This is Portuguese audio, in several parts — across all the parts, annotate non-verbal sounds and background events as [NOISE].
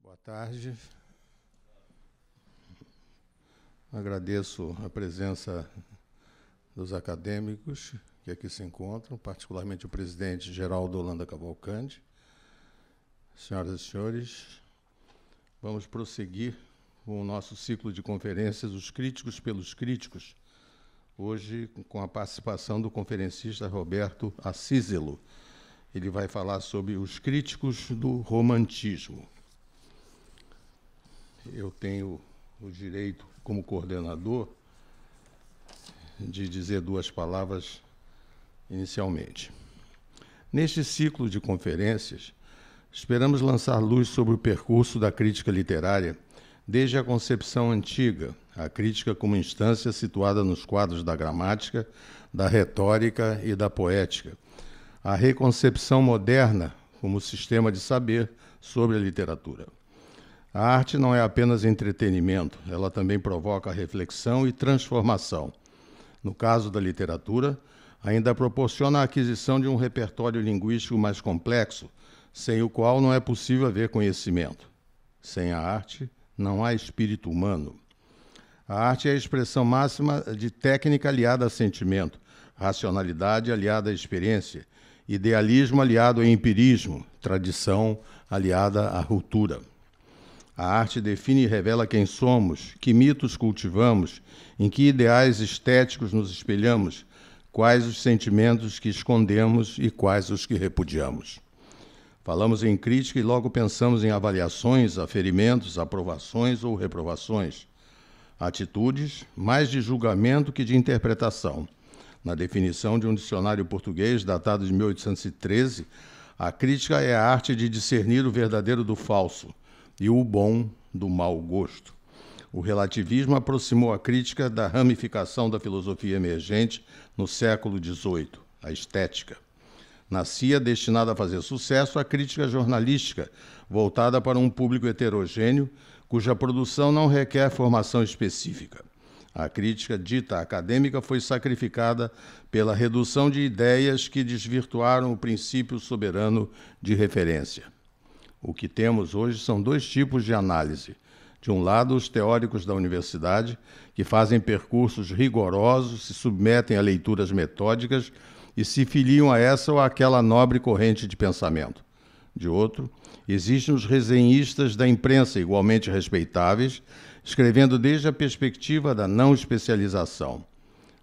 Boa tarde. Agradeço a presença dos acadêmicos que aqui se encontram, particularmente o presidente Geraldo Holanda Cavalcante. Senhoras e senhores, vamos prosseguir com o nosso ciclo de conferências Os Críticos pelos Críticos, hoje com a participação do conferencista Roberto Assiselo. Ele vai falar sobre os críticos do romantismo. Eu tenho o direito, como coordenador, de dizer duas palavras inicialmente. Neste ciclo de conferências, esperamos lançar luz sobre o percurso da crítica literária Desde a concepção antiga, a crítica como instância situada nos quadros da gramática, da retórica e da poética. A reconcepção moderna como sistema de saber sobre a literatura. A arte não é apenas entretenimento, ela também provoca reflexão e transformação. No caso da literatura, ainda proporciona a aquisição de um repertório linguístico mais complexo, sem o qual não é possível haver conhecimento. Sem a arte, não há espírito humano. A arte é a expressão máxima de técnica aliada a sentimento, racionalidade aliada à experiência, idealismo aliado a empirismo, tradição aliada à ruptura. A arte define e revela quem somos, que mitos cultivamos, em que ideais estéticos nos espelhamos, quais os sentimentos que escondemos e quais os que repudiamos. Falamos em crítica e logo pensamos em avaliações, aferimentos, aprovações ou reprovações. Atitudes mais de julgamento que de interpretação. Na definição de um dicionário português datado de 1813, a crítica é a arte de discernir o verdadeiro do falso e o bom do mau gosto. O relativismo aproximou a crítica da ramificação da filosofia emergente no século XVIII, a estética. Nascia destinada a fazer sucesso a crítica jornalística, voltada para um público heterogêneo, cuja produção não requer formação específica. A crítica dita acadêmica foi sacrificada pela redução de ideias que desvirtuaram o princípio soberano de referência. O que temos hoje são dois tipos de análise. De um lado, os teóricos da universidade, que fazem percursos rigorosos, se submetem a leituras metódicas e se filiam a essa ou àquela nobre corrente de pensamento. De outro, existem os resenhistas da imprensa, igualmente respeitáveis, escrevendo desde a perspectiva da não especialização,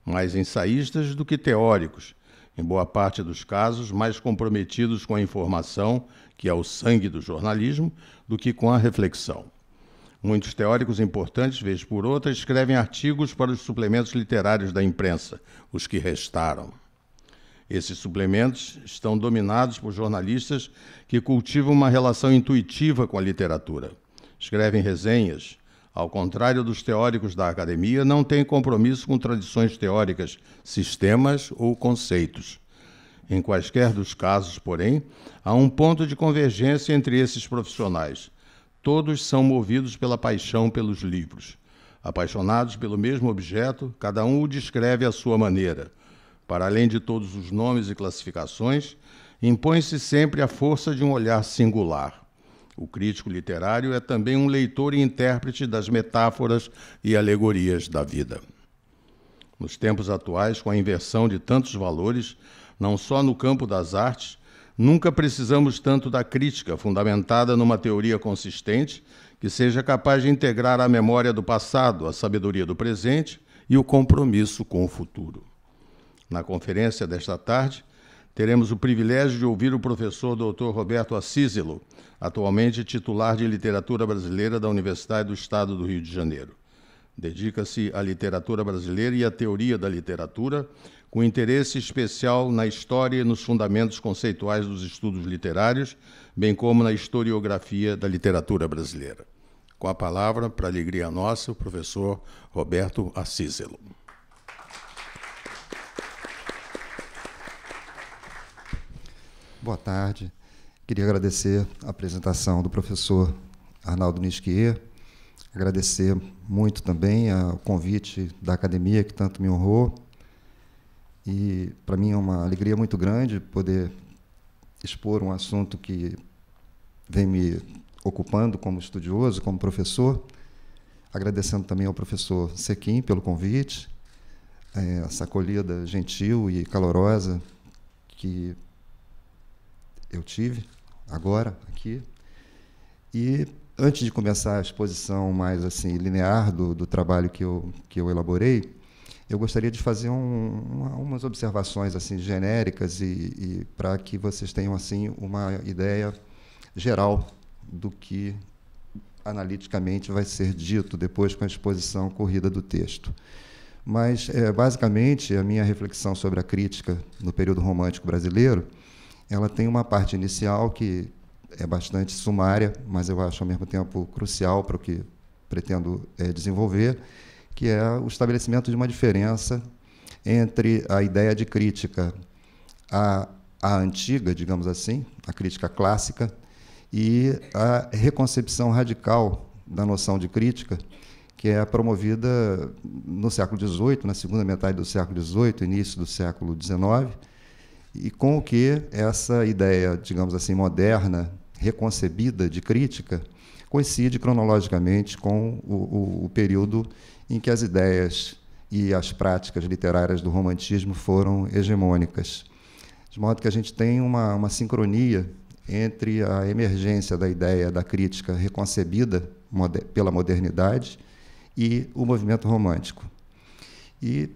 mais ensaístas do que teóricos, em boa parte dos casos mais comprometidos com a informação, que é o sangue do jornalismo, do que com a reflexão. Muitos teóricos importantes, vez por outra, escrevem artigos para os suplementos literários da imprensa, os que restaram. Esses suplementos estão dominados por jornalistas que cultivam uma relação intuitiva com a literatura. Escrevem resenhas, ao contrário dos teóricos da academia, não têm compromisso com tradições teóricas, sistemas ou conceitos. Em quaisquer dos casos, porém, há um ponto de convergência entre esses profissionais. Todos são movidos pela paixão pelos livros. Apaixonados pelo mesmo objeto, cada um o descreve à sua maneira para além de todos os nomes e classificações, impõe-se sempre a força de um olhar singular. O crítico literário é também um leitor e intérprete das metáforas e alegorias da vida. Nos tempos atuais, com a inversão de tantos valores, não só no campo das artes, nunca precisamos tanto da crítica, fundamentada numa teoria consistente que seja capaz de integrar a memória do passado, a sabedoria do presente e o compromisso com o futuro. Na conferência desta tarde, teremos o privilégio de ouvir o professor Dr. Roberto Assísilo, atualmente titular de Literatura Brasileira da Universidade do Estado do Rio de Janeiro. Dedica-se à literatura brasileira e à teoria da literatura, com interesse especial na história e nos fundamentos conceituais dos estudos literários, bem como na historiografia da literatura brasileira. Com a palavra, para alegria nossa, o professor Roberto Assiselo. Boa tarde. Queria agradecer a apresentação do professor Arnaldo Nisquier, agradecer muito também o convite da academia que tanto me honrou. E para mim é uma alegria muito grande poder expor um assunto que vem me ocupando como estudioso, como professor. Agradecendo também ao professor Sequim pelo convite, eh, essa acolhida gentil e calorosa que eu tive agora aqui. E antes de começar a exposição mais assim linear do, do trabalho que eu, que eu elaborei, eu gostaria de fazer um, uma, umas observações assim genéricas e, e para que vocês tenham assim uma ideia geral do que analiticamente vai ser dito depois com a exposição corrida do texto. Mas, é, basicamente, a minha reflexão sobre a crítica no período romântico brasileiro ela tem uma parte inicial que é bastante sumária, mas eu acho ao mesmo tempo crucial para o que pretendo é, desenvolver, que é o estabelecimento de uma diferença entre a ideia de crítica à, à antiga, digamos assim, a crítica clássica, e a reconcepção radical da noção de crítica, que é promovida no século XVIII, na segunda metade do século XVIII, início do século XIX, e com o que essa ideia, digamos assim, moderna, reconcebida de crítica, coincide cronologicamente com o, o, o período em que as ideias e as práticas literárias do romantismo foram hegemônicas. De modo que a gente tem uma, uma sincronia entre a emergência da ideia da crítica reconcebida moder pela modernidade e o movimento romântico. E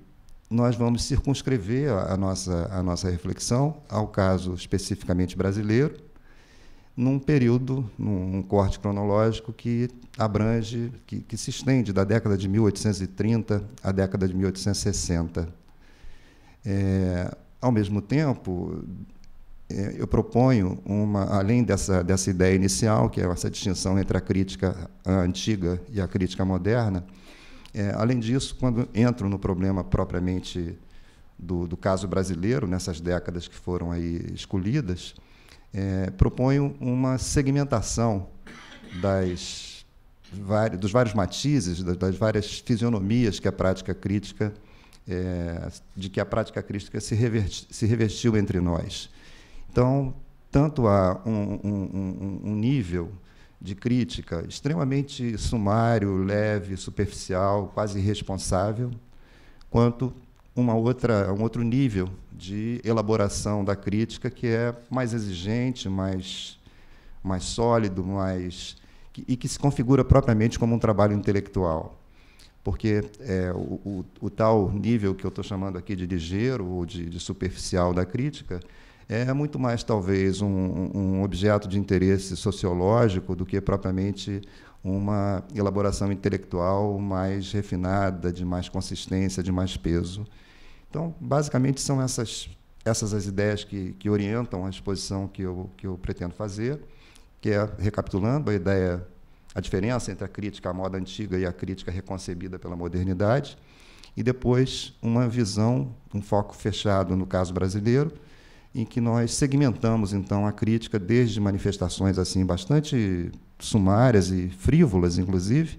nós vamos circunscrever a, a, nossa, a nossa reflexão ao caso especificamente brasileiro, num período, num, corte cronológico que abrange, que, que se estende da década de 1830 à década de 1860. É, ao mesmo tempo, é, eu proponho uma, além dessa, dessa ideia inicial, que é essa distinção entre a crítica antiga e a crítica moderna, é, além disso, quando entro no problema propriamente do, do, caso brasileiro, nessas décadas que foram aí escolhidas, é, proponho uma segmentação das, dos vários matizes, das, várias fisionomias que a prática crítica, é, de que a prática crítica se, reverti, se revestiu entre nós. Então, tanto há um, um, um nível de crítica extremamente sumário, leve, superficial, quase irresponsável, quanto uma outra, um outro nível de elaboração da crítica que é mais exigente, mais, mais sólido, mais e que se configura propriamente como um trabalho intelectual. Porque é, o, o, o, tal nível que eu estou chamando aqui de ligeiro ou de, de superficial da crítica é muito mais talvez um, um, objeto de interesse sociológico do que propriamente uma elaboração intelectual mais refinada, de mais consistência, de mais peso. Então, basicamente, são essas, essas as ideias que, que orientam a exposição que eu, que eu pretendo fazer, que é, recapitulando, a ideia, a diferença entre a crítica à moda antiga e a crítica reconcebida pela modernidade, e depois uma visão, um foco fechado no caso brasileiro, em que nós segmentamos então a crítica desde manifestações assim bastante sumárias e frívolas, inclusive,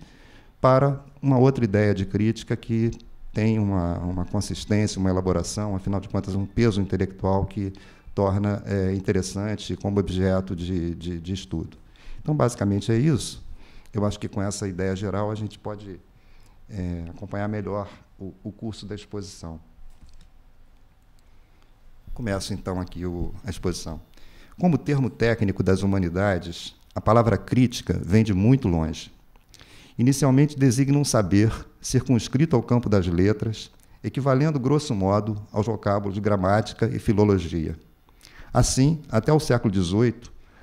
para uma outra ideia de crítica que tem uma, uma consistência, uma elaboração, afinal de contas, um peso intelectual que torna é, interessante como objeto de, de, de estudo. Então, basicamente, é isso. Eu acho que com essa ideia geral a gente pode é, acompanhar melhor o, o curso da exposição. Começo então aqui o, a exposição. Como termo técnico das humanidades, a palavra crítica vem de muito longe. Inicialmente designa um saber circunscrito ao campo das letras, equivalendo grosso modo aos vocábulos de gramática e filologia. Assim, até o século XVIII,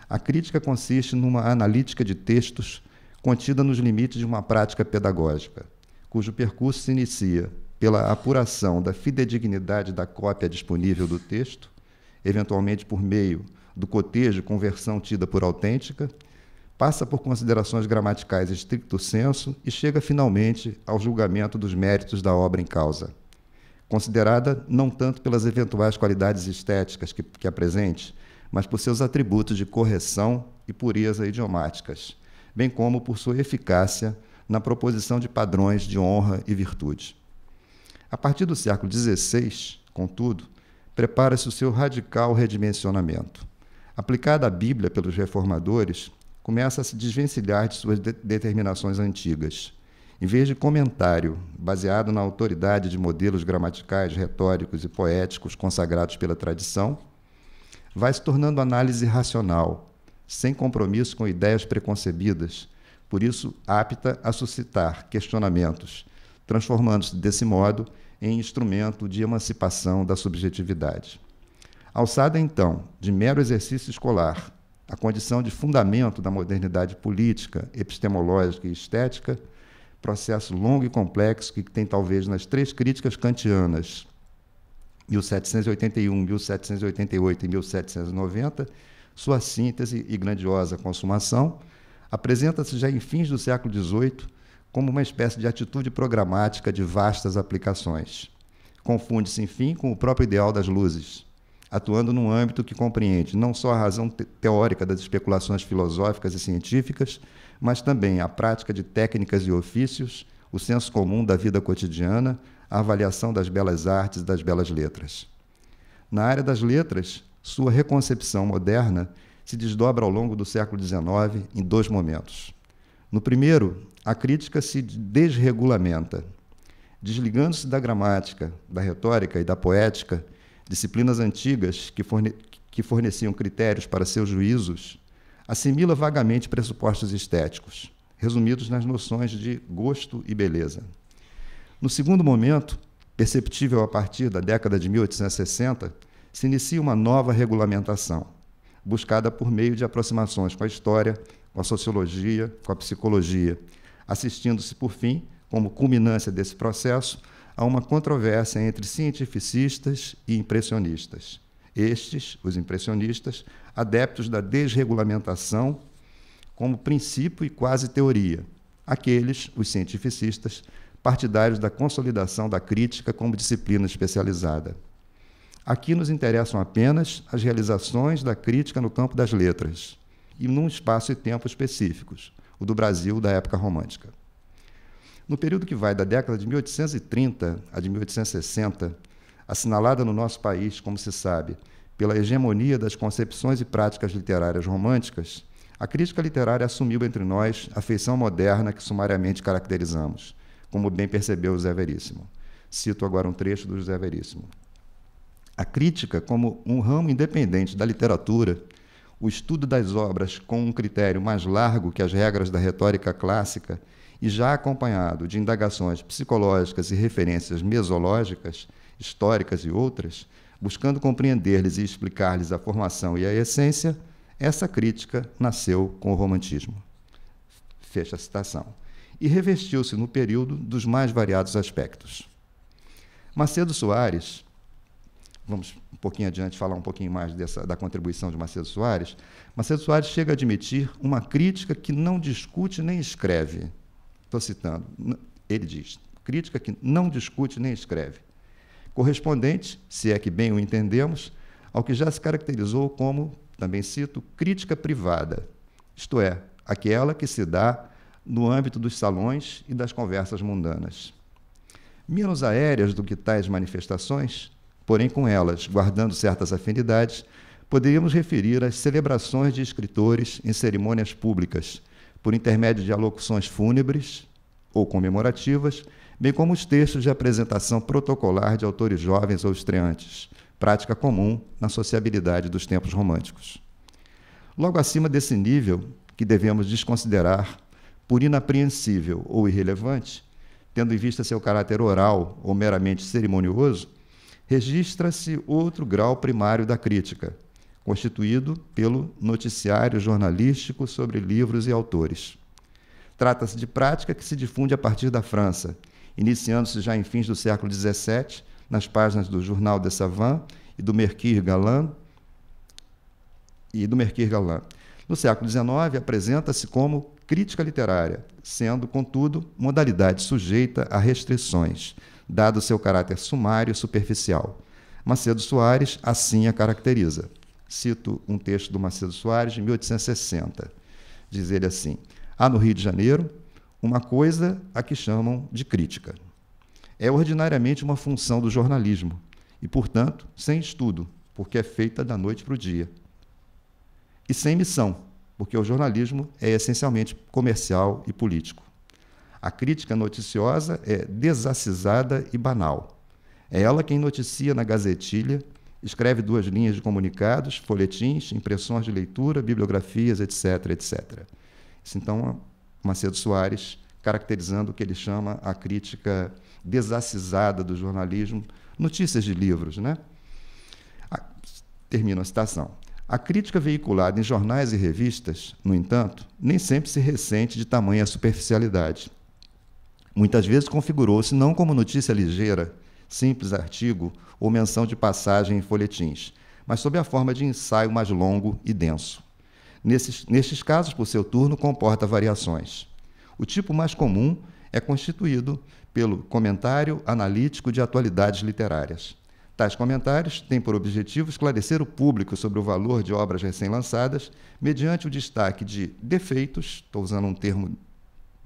a crítica consiste numa analítica de textos contida nos limites de uma prática pedagógica, cujo percurso se inicia pela apuração da fidedignidade da cópia disponível do texto, eventualmente por meio do cotejo com versão tida por autêntica, passa por considerações gramaticais estricto senso e chega finalmente ao julgamento dos méritos da obra em causa. Considerada não tanto pelas eventuais qualidades estéticas que, que apresente, mas por seus atributos de correção e pureza idiomáticas, bem como por sua eficácia na proposição de padrões de honra e virtude. A partir do século XVI, contudo, prepara-se o seu radical redimensionamento. Aplicada à Bíblia pelos reformadores, começa a se desvencilhar de suas de determinações antigas. Em vez de comentário, baseado na autoridade de modelos gramaticais, retóricos e poéticos consagrados pela tradição, vai se tornando análise racional, sem compromisso com ideias preconcebidas, por isso apta a suscitar questionamentos transformando-se desse modo em instrumento de emancipação da subjetividade. Alçada então de mero exercício escolar, a condição de fundamento da modernidade política, epistemológica e estética, processo longo e complexo que tem talvez nas três críticas kantianas, 1781, 1788 e 1790, sua síntese e grandiosa consumação, apresenta-se já em fins do século XVIII como uma espécie de atitude programática de vastas aplicações. Confunde-se, enfim, com o próprio ideal das luzes, atuando num âmbito que compreende não só a razão te teórica das especulações filosóficas e científicas, mas também a prática de técnicas e ofícios, o senso comum da vida cotidiana, a avaliação das belas artes e das belas letras. Na área das letras, sua reconcepção moderna se desdobra ao longo do século XIX em dois momentos. No primeiro, a crítica se desregulamenta, desligando-se da gramática, da retórica e da poética, disciplinas antigas que, forne que forneciam critérios para seus juízos, assimila vagamente pressupostos estéticos, resumidos nas noções de gosto e beleza. No segundo momento, perceptível a partir da década de 1860, se inicia uma nova regulamentação, buscada por meio de aproximações com a história, com a sociologia, com a psicologia, assistindo-se, por fim, como culminância desse processo, a uma controvérsia entre cientificistas e impressionistas. Estes, os impressionistas, adeptos da desregulamentação como princípio e quase teoria. Aqueles, os cientificistas, partidários da consolidação da crítica como disciplina especializada. Aqui nos interessam apenas as realizações da crítica no campo das letras, e num espaço e tempo específicos, o do Brasil da época romântica. No período que vai da década de 1830 a de 1860, assinalada no nosso país, como se sabe, pela hegemonia das concepções e práticas literárias românticas, a crítica literária assumiu entre nós a feição moderna que sumariamente caracterizamos, como bem percebeu José Veríssimo. Cito agora um trecho do José Veríssimo. A crítica, como um ramo independente da literatura, o estudo das obras com um critério mais largo que as regras da retórica clássica e já acompanhado de indagações psicológicas e referências mesológicas, históricas e outras, buscando compreender-lhes e explicar-lhes a formação e a essência, essa crítica nasceu com o romantismo. Fecha a citação. E revestiu-se no período dos mais variados aspectos. Macedo Soares, vamos pouquinho adiante falar um pouquinho mais dessa, da contribuição de Macedo Soares, Macedo Soares chega a admitir uma crítica que não discute nem escreve. Estou citando. Ele diz: crítica que não discute nem escreve. Correspondente, se é que bem o entendemos, ao que já se caracterizou como, também cito, crítica privada, isto é, aquela que se dá no âmbito dos salões e das conversas mundanas. Menos aéreas do que tais manifestações, Porém, com elas, guardando certas afinidades, poderíamos referir às celebrações de escritores em cerimônias públicas, por intermédio de alocuções fúnebres ou comemorativas, bem como os textos de apresentação protocolar de autores jovens ou estreantes, prática comum na sociabilidade dos tempos românticos. Logo acima desse nível, que devemos desconsiderar por inapreensível ou irrelevante, tendo em vista seu caráter oral ou meramente cerimonioso, registra-se outro grau primário da crítica, constituído pelo noticiário jornalístico sobre livros e autores. Trata-se de prática que se difunde a partir da França, iniciando-se já em fins do século XVII, nas páginas do Jornal de Savant e do Mercure Galant. E do Mercure Galant. No século XIX, apresenta-se como crítica literária, sendo, contudo, modalidade sujeita a restrições, dado seu caráter sumário e superficial. Macedo Soares assim a caracteriza. Cito um texto do Macedo Soares de 1860. Diz ele assim: Há no Rio de Janeiro uma coisa a que chamam de crítica. É ordinariamente uma função do jornalismo e, portanto, sem estudo, porque é feita da noite para o dia. E sem missão, porque o jornalismo é essencialmente comercial e político. A crítica noticiosa é desacisada e banal. É ela quem noticia na gazetilha, escreve duas linhas de comunicados, folhetins, impressões de leitura, bibliografias, etc, etc. Isso então é Macedo Soares caracterizando o que ele chama a crítica desacisada do jornalismo, notícias de livros, né? Termino a citação. A crítica veiculada em jornais e revistas, no entanto, nem sempre se ressente de tamanha superficialidade. Muitas vezes configurou-se não como notícia ligeira, simples artigo ou menção de passagem em folhetins, mas sob a forma de ensaio mais longo e denso. Nesses, nestes casos, por seu turno, comporta variações. O tipo mais comum é constituído pelo comentário analítico de atualidades literárias. Tais comentários têm por objetivo esclarecer o público sobre o valor de obras recém-lançadas, mediante o destaque de defeitos, estou usando um termo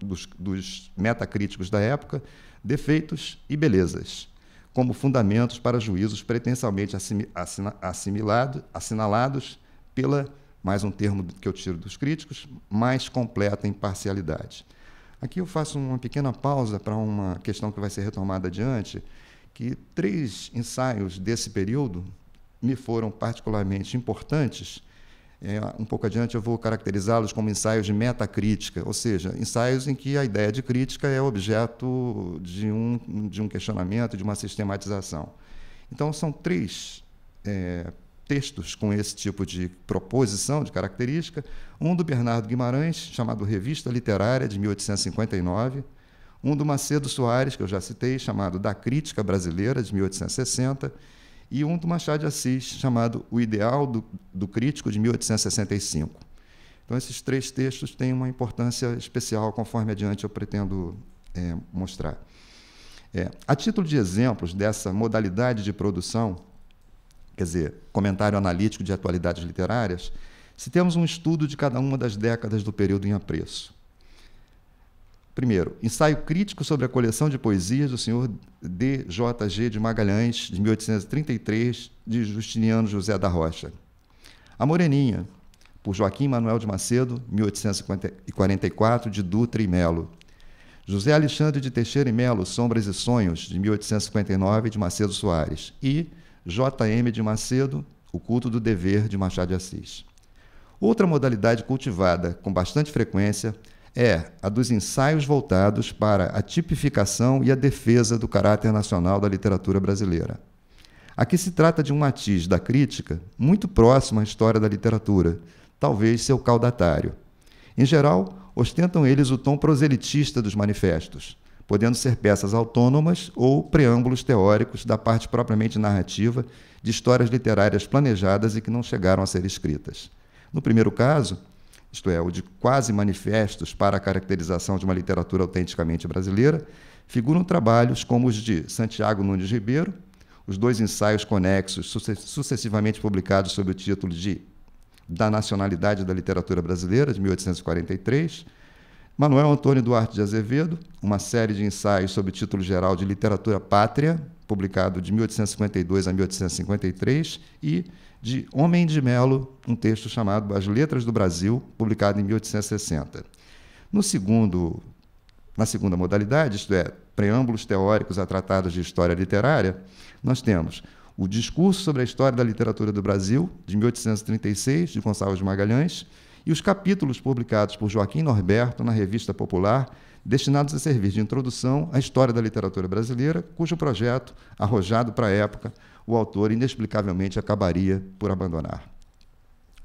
dos, dos metacríticos da época, defeitos e belezas, como fundamentos para juízos pretensamente assimilado, assinalados pela, mais um termo que eu tiro dos críticos, mais completa imparcialidade. Aqui eu faço uma pequena pausa para uma questão que vai ser retomada adiante, que três ensaios desse período me foram particularmente importantes um pouco adiante eu vou caracterizá-los como ensaios de metacrítica, ou seja, ensaios em que a ideia de crítica é objeto de um, de um questionamento, de uma sistematização. Então, são três é, textos com esse tipo de proposição, de característica: um do Bernardo Guimarães, chamado Revista Literária, de 1859. Um do Macedo Soares, que eu já citei, chamado Da Crítica Brasileira, de 1860, e um do Machado de Assis, chamado O Ideal do, do Crítico, de 1865. Então, esses três textos têm uma importância especial, conforme adiante eu pretendo é, mostrar. É, a título de exemplos dessa modalidade de produção, quer dizer, comentário analítico de atualidades literárias, se temos um estudo de cada uma das décadas do período em apreço. Primeiro, ensaio crítico sobre a coleção de poesias do senhor D.J.G. de Magalhães, de 1833, de Justiniano José da Rocha. A Moreninha, por Joaquim Manuel de Macedo, 1844, de Dutra e Melo. José Alexandre de Teixeira e Melo, Sombras e Sonhos, de 1859, de Macedo Soares. E J.M. de Macedo, O Culto do Dever, de Machado de Assis. Outra modalidade cultivada com bastante frequência é a dos ensaios voltados para a tipificação e a defesa do caráter nacional da literatura brasileira. Aqui se trata de um matiz da crítica muito próximo à história da literatura, talvez seu caudatário. Em geral, ostentam eles o tom proselitista dos manifestos, podendo ser peças autônomas ou preâmbulos teóricos da parte propriamente narrativa de histórias literárias planejadas e que não chegaram a ser escritas. No primeiro caso, isto é, o de quase manifestos para a caracterização de uma literatura autenticamente brasileira, figuram trabalhos como os de Santiago Nunes Ribeiro, os dois ensaios conexos sucessivamente publicados sob o título de Da Nacionalidade da Literatura Brasileira, de 1843, Manuel Antônio Duarte de Azevedo, uma série de ensaios sob o título geral de Literatura Pátria, publicado de 1852 a 1853, e de Homem de Melo, um texto chamado As Letras do Brasil, publicado em 1860. No segundo, na segunda modalidade, isto é, preâmbulos teóricos a tratados de história literária, nós temos o Discurso sobre a História da Literatura do Brasil, de 1836, de Gonçalves Magalhães, e os capítulos publicados por Joaquim Norberto na Revista Popular, destinados a servir de introdução à história da literatura brasileira, cujo projeto, arrojado para a época, o autor inexplicavelmente acabaria por abandonar.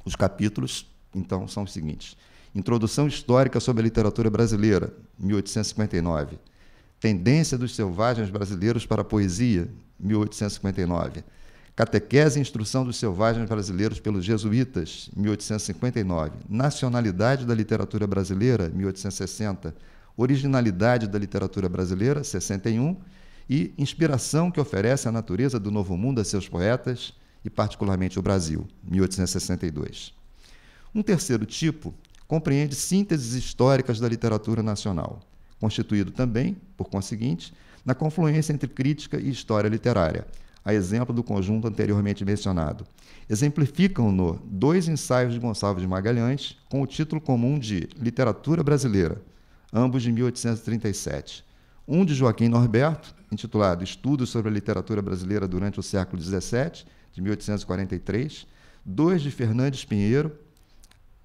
Os capítulos, então, são os seguintes: Introdução Histórica sobre a Literatura Brasileira, 1859. Tendência dos Selvagens Brasileiros para a Poesia, 1859. Catequese e Instrução dos Selvagens Brasileiros pelos Jesuítas, 1859. Nacionalidade da Literatura Brasileira, 1860. Originalidade da Literatura Brasileira, 61 e inspiração que oferece a natureza do Novo Mundo a seus poetas e, particularmente, o Brasil, 1862. Um terceiro tipo compreende sínteses históricas da literatura nacional, constituído também, por conseguinte, na confluência entre crítica e história literária, a exemplo do conjunto anteriormente mencionado. Exemplificam-no dois ensaios de Gonçalves de Magalhães com o título comum de Literatura Brasileira, ambos de 1837, um de Joaquim Norberto, intitulado Estudos sobre a Literatura Brasileira durante o Século XVII, de 1843, dois de Fernandes Pinheiro,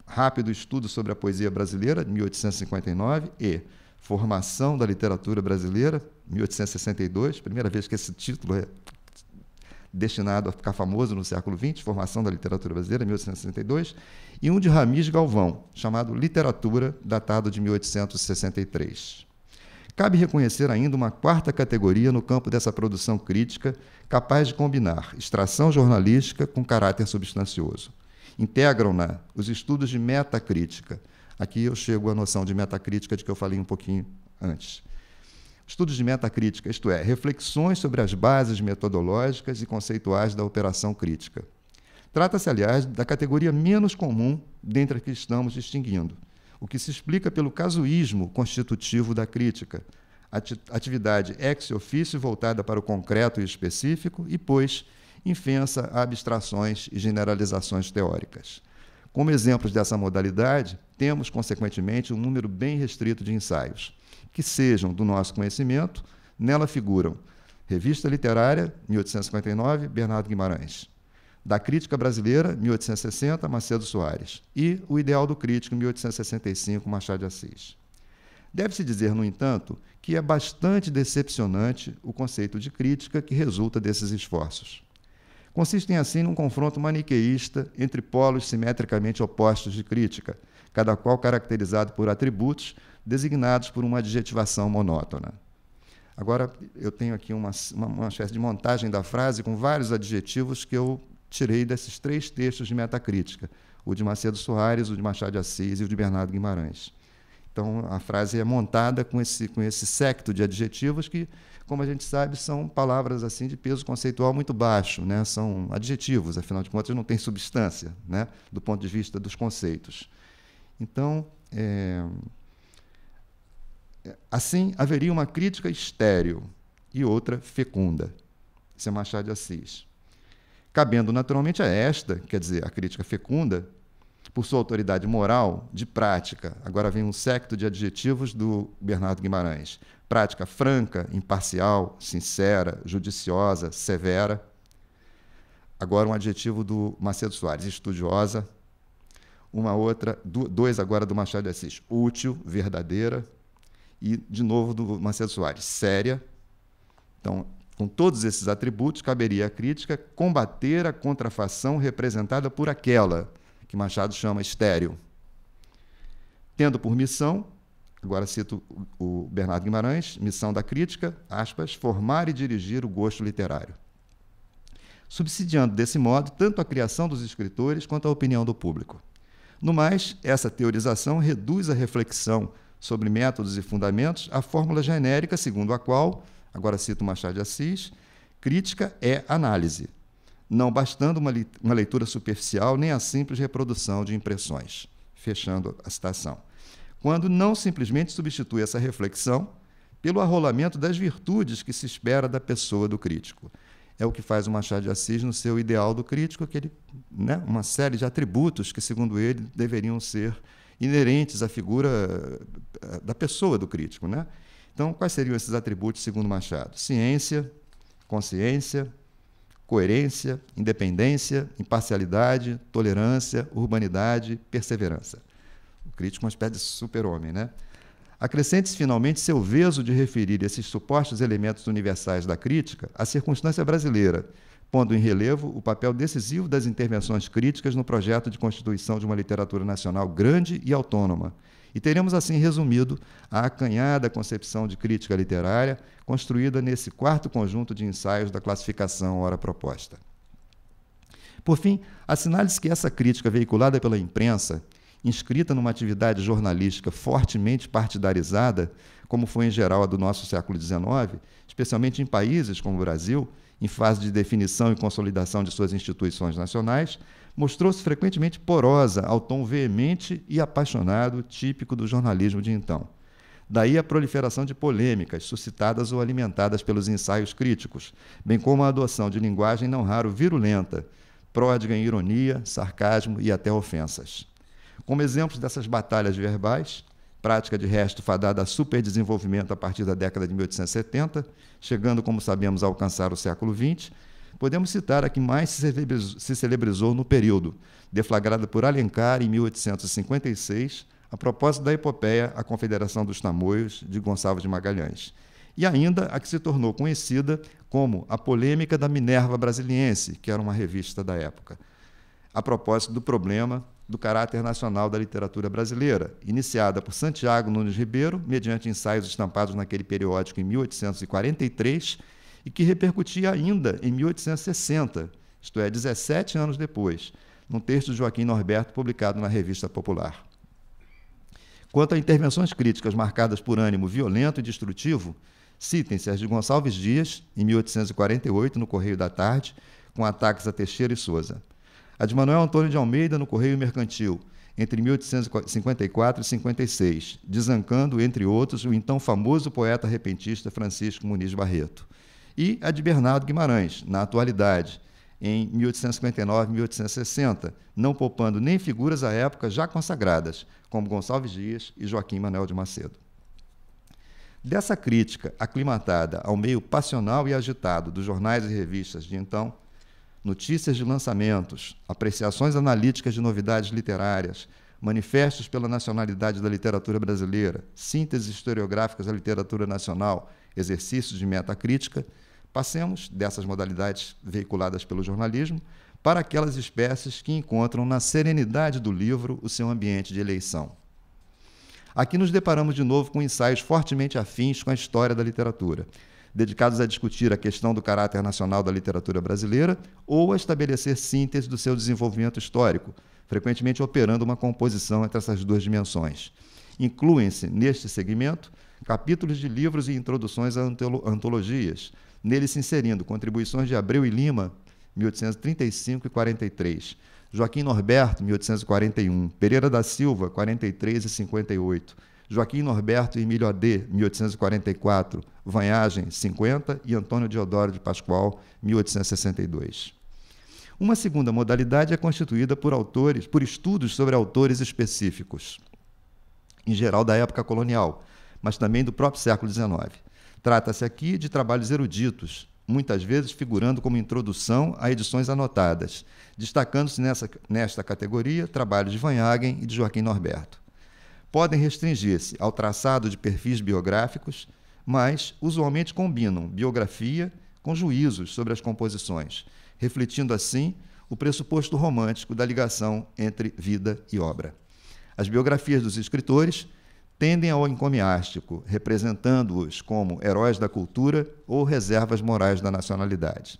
Rápido Estudo sobre a Poesia Brasileira, de 1859, e Formação da Literatura Brasileira, 1862, primeira vez que esse título é destinado a ficar famoso no século XX, Formação da Literatura Brasileira, 1862, e um de Ramiz Galvão, chamado Literatura, datado de 1863. Cabe reconhecer ainda uma quarta categoria no campo dessa produção crítica, capaz de combinar extração jornalística com caráter substancioso. Integram-na os estudos de metacrítica. Aqui eu chego à noção de metacrítica de que eu falei um pouquinho antes. Estudos de metacrítica, isto é, reflexões sobre as bases metodológicas e conceituais da operação crítica. Trata-se, aliás, da categoria menos comum dentre a que estamos distinguindo o que se explica pelo casuísmo constitutivo da crítica, atividade ex officio voltada para o concreto e específico e, pois, infensa a abstrações e generalizações teóricas. Como exemplos dessa modalidade, temos, consequentemente, um número bem restrito de ensaios, que sejam do nosso conhecimento, nela figuram Revista Literária, 1859, Bernardo Guimarães da Crítica Brasileira, 1860, Macedo Soares, e O Ideal do Crítico, 1865, Machado de Assis. Deve-se dizer, no entanto, que é bastante decepcionante o conceito de crítica que resulta desses esforços. Consistem assim num confronto maniqueísta entre polos simetricamente opostos de crítica, cada qual caracterizado por atributos designados por uma adjetivação monótona. Agora, eu tenho aqui uma, uma, uma espécie de montagem da frase com vários adjetivos que eu tirei desses três textos de metacrítica: o de Macedo Soares, o de Machado de Assis e o de Bernardo Guimarães. Então, a frase é montada com esse, com esse secto de adjetivos que, como a gente sabe, são palavras assim de peso conceitual muito baixo, né? são adjetivos, afinal de contas, não tem substância né? do ponto de vista dos conceitos. Então, é... assim, haveria uma crítica estéril e outra fecunda. Isso é Machado de Assis cabendo naturalmente a esta, quer dizer, a crítica fecunda, por sua autoridade moral, de prática. Agora vem um secto de adjetivos do Bernardo Guimarães. Prática franca, imparcial, sincera, judiciosa, severa. Agora um adjetivo do Macedo Soares, estudiosa. Uma outra, dois agora do Machado de Assis, útil, verdadeira. E, de novo, do Macedo Soares, séria. Então, com todos esses atributos, caberia à crítica combater a contrafação representada por aquela, que Machado chama estéreo. Tendo por missão, agora cito o Bernardo Guimarães, missão da crítica, aspas, formar e dirigir o gosto literário. Subsidiando desse modo tanto a criação dos escritores quanto a opinião do público. No mais, essa teorização reduz a reflexão sobre métodos e fundamentos à fórmula genérica segundo a qual Agora cito Machado de Assis: crítica é análise, não bastando uma, uma leitura superficial nem a simples reprodução de impressões. Fechando a citação. Quando não simplesmente substitui essa reflexão pelo arrolamento das virtudes que se espera da pessoa do crítico. É o que faz o Machado de Assis no seu ideal do crítico, que ele, né, uma série de atributos que, segundo ele, deveriam ser inerentes à figura eh, da pessoa do crítico. Né? Então, quais seriam esses atributos segundo Machado? Ciência, consciência, coerência, independência, imparcialidade, tolerância, urbanidade, perseverança. O crítico é uma espécie de super-homem, né? Acrescente-se finalmente seu veso de referir esses supostos elementos universais da crítica à circunstância brasileira, pondo em relevo o papel decisivo das intervenções críticas no projeto de constituição de uma literatura nacional grande e autônoma, e teremos assim resumido a acanhada concepção de crítica literária construída nesse quarto conjunto de ensaios da classificação Hora Proposta. Por fim, assinale-se que essa crítica veiculada pela imprensa, inscrita numa atividade jornalística fortemente partidarizada, como foi em geral a do nosso século XIX, especialmente em países como o Brasil, em fase de definição e consolidação de suas instituições nacionais, mostrou-se frequentemente porosa ao tom veemente e apaixonado típico do jornalismo de então. Daí a proliferação de polêmicas, suscitadas ou alimentadas pelos ensaios críticos, bem como a adoção de linguagem não raro virulenta, pródiga em ironia, sarcasmo e até ofensas. Como exemplos dessas batalhas verbais, prática de resto fadada a superdesenvolvimento a partir da década de 1870, chegando, como sabemos, a alcançar o século XX, Podemos citar a que mais se celebrizou no período, deflagrada por Alencar em 1856, a propósito da epopeia A Confederação dos Tamoios, de Gonçalves de Magalhães, e ainda a que se tornou conhecida como A Polêmica da Minerva Brasiliense, que era uma revista da época, a propósito do problema do caráter nacional da literatura brasileira, iniciada por Santiago Nunes Ribeiro, mediante ensaios estampados naquele periódico em 1843 e que repercutia ainda em 1860, isto é, 17 anos depois, num texto de Joaquim Norberto publicado na Revista Popular. Quanto a intervenções críticas marcadas por ânimo violento e destrutivo, citem Sérgio Gonçalves Dias, em 1848, no Correio da Tarde, com ataques a Teixeira e Souza. A de Manuel Antônio de Almeida, no Correio Mercantil, entre 1854 e 56, desancando, entre outros, o então famoso poeta repentista Francisco Muniz Barreto e a de Bernardo Guimarães, na atualidade, em 1859 1860, não poupando nem figuras à época já consagradas, como Gonçalves Dias e Joaquim Manuel de Macedo. Dessa crítica aclimatada ao meio passional e agitado dos jornais e revistas de então, notícias de lançamentos, apreciações analíticas de novidades literárias, manifestos pela nacionalidade da literatura brasileira, sínteses historiográficas da literatura nacional, exercícios de metacrítica, Passemos dessas modalidades veiculadas pelo jornalismo para aquelas espécies que encontram na serenidade do livro o seu ambiente de eleição. Aqui nos deparamos de novo com ensaios fortemente afins com a história da literatura, dedicados a discutir a questão do caráter nacional da literatura brasileira ou a estabelecer síntese do seu desenvolvimento histórico, frequentemente operando uma composição entre essas duas dimensões. Incluem-se neste segmento capítulos de livros e introduções a antologias, nele se inserindo contribuições de Abreu e Lima, 1835 e 43, Joaquim Norberto, 1841, Pereira da Silva, 43 e 58, Joaquim Norberto e Emílio Adê, 1844, Vanhagem, 50 e Antônio Diodoro de Pascoal, 1862. Uma segunda modalidade é constituída por autores, por estudos sobre autores específicos, em geral da época colonial, mas também do próprio século XIX. Trata-se aqui de trabalhos eruditos, muitas vezes figurando como introdução a edições anotadas, destacando-se nesta categoria trabalhos de Van Hagen e de Joaquim Norberto. Podem restringir-se ao traçado de perfis biográficos, mas usualmente combinam biografia com juízos sobre as composições, refletindo assim o pressuposto romântico da ligação entre vida e obra. As biografias dos escritores tendem ao encomiástico, representando-os como heróis da cultura ou reservas morais da nacionalidade.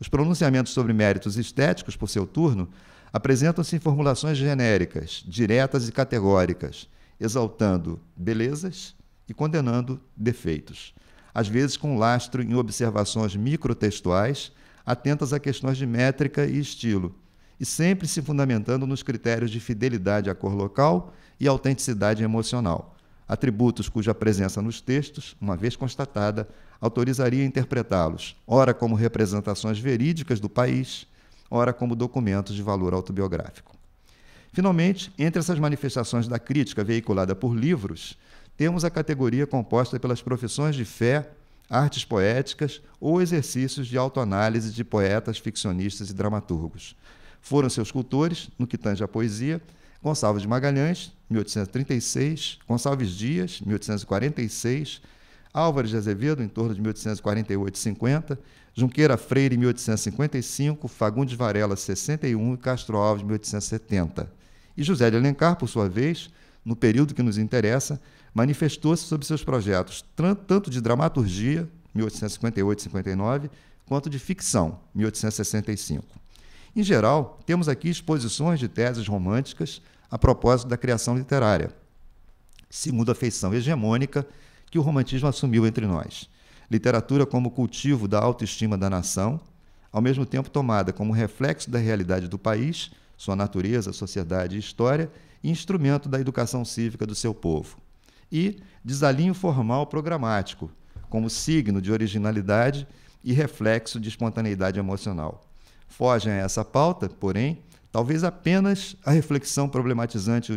Os pronunciamentos sobre méritos estéticos, por seu turno, apresentam-se em formulações genéricas, diretas e categóricas, exaltando belezas e condenando defeitos, às vezes com lastro em observações microtextuais, atentas a questões de métrica e estilo, e sempre se fundamentando nos critérios de fidelidade à cor local e autenticidade emocional, atributos cuja presença nos textos, uma vez constatada, autorizaria interpretá-los, ora como representações verídicas do país, ora como documentos de valor autobiográfico. Finalmente, entre essas manifestações da crítica veiculada por livros, temos a categoria composta pelas profissões de fé, artes poéticas ou exercícios de autoanálise de poetas, ficcionistas e dramaturgos. Foram seus cultores, no que tange à poesia, Gonçalves de Magalhães, 1836, Gonçalves Dias, 1846, Álvares de Azevedo, em torno de 1848-50, Junqueira Freire, 1855, Fagundes Varela, 61 e Castro Alves, 1870. E José de Alencar, por sua vez, no período que nos interessa, manifestou-se sobre seus projetos, tanto de dramaturgia, 1858-59, quanto de ficção, 1865. Em geral, temos aqui exposições de teses românticas a propósito da criação literária, segundo a feição hegemônica que o romantismo assumiu entre nós. Literatura como cultivo da autoestima da nação, ao mesmo tempo tomada como reflexo da realidade do país, sua natureza, sociedade e história, e instrumento da educação cívica do seu povo. E desalinho formal programático, como signo de originalidade e reflexo de espontaneidade emocional. Fogem a essa pauta, porém, talvez apenas a reflexão problematizante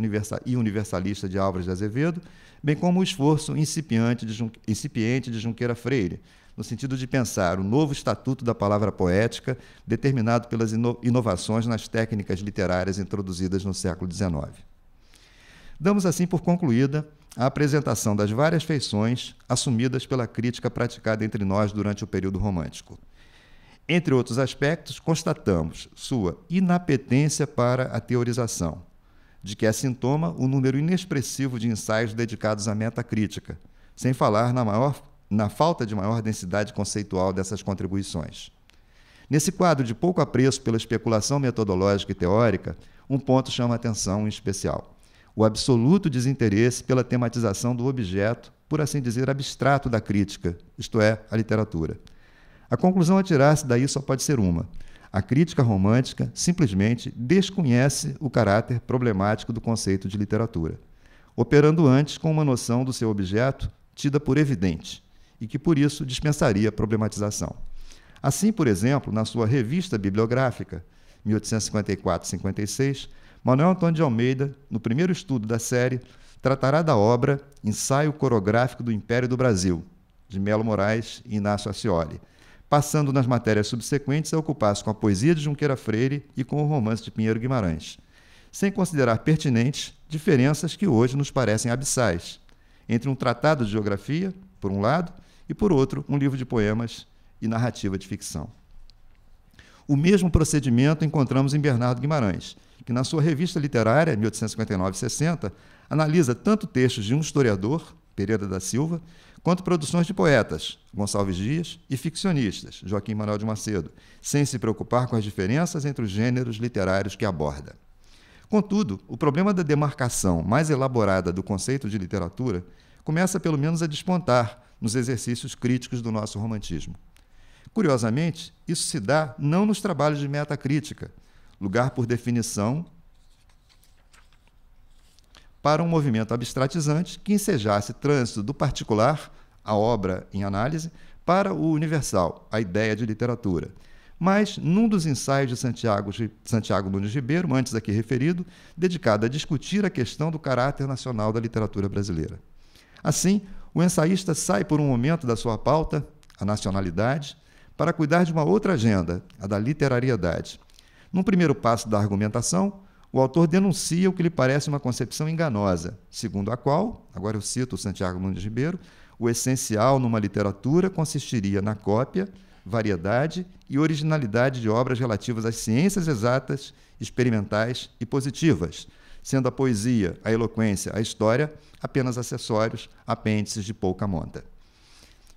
e universalista de Álvares de Azevedo, bem como o esforço incipiente de, Jun... incipiente de Junqueira Freire, no sentido de pensar o novo estatuto da palavra poética, determinado pelas inovações nas técnicas literárias introduzidas no século XIX. Damos assim por concluída a apresentação das várias feições assumidas pela crítica praticada entre nós durante o período romântico. Entre outros aspectos, constatamos sua inapetência para a teorização, de que é sintoma o número inexpressivo de ensaios dedicados à metacrítica, sem falar na, maior, na falta de maior densidade conceitual dessas contribuições. Nesse quadro de pouco apreço pela especulação metodológica e teórica, um ponto chama atenção em especial: o absoluto desinteresse pela tematização do objeto, por assim dizer, abstrato da crítica, isto é, a literatura. A conclusão a tirar-se daí só pode ser uma. A crítica romântica simplesmente desconhece o caráter problemático do conceito de literatura, operando antes com uma noção do seu objeto tida por evidente e que por isso dispensaria problematização. Assim, por exemplo, na sua Revista Bibliográfica, 1854-56, Manuel Antônio de Almeida, no primeiro estudo da série, tratará da obra Ensaio Corográfico do Império do Brasil, de Melo Moraes e Inácio Ascioli, passando nas matérias subsequentes a ocupar-se com a poesia de Junqueira Freire e com o romance de Pinheiro Guimarães, sem considerar pertinentes diferenças que hoje nos parecem abissais entre um tratado de geografia, por um lado, e por outro, um livro de poemas e narrativa de ficção. O mesmo procedimento encontramos em Bernardo Guimarães, que na sua revista literária, 1859-60, analisa tanto textos de um historiador Pereira da Silva, quanto produções de poetas, Gonçalves Dias, e ficcionistas, Joaquim Manuel de Macedo, sem se preocupar com as diferenças entre os gêneros literários que aborda. Contudo, o problema da demarcação mais elaborada do conceito de literatura começa pelo menos a despontar nos exercícios críticos do nosso romantismo. Curiosamente, isso se dá não nos trabalhos de metacrítica, lugar por definição para um movimento abstratizante que ensejasse trânsito do particular, a obra em análise, para o universal, a ideia de literatura. Mas, num dos ensaios de Santiago, de Santiago Nunes Ribeiro, antes aqui referido, dedicado a discutir a questão do caráter nacional da literatura brasileira. Assim, o ensaísta sai por um momento da sua pauta, a nacionalidade, para cuidar de uma outra agenda, a da literariedade. Num primeiro passo da argumentação, o autor denuncia o que lhe parece uma concepção enganosa, segundo a qual, agora eu cito o Santiago Nunes Ribeiro, o essencial numa literatura consistiria na cópia, variedade e originalidade de obras relativas às ciências exatas, experimentais e positivas, sendo a poesia, a eloquência, a história apenas acessórios, apêndices de pouca monta.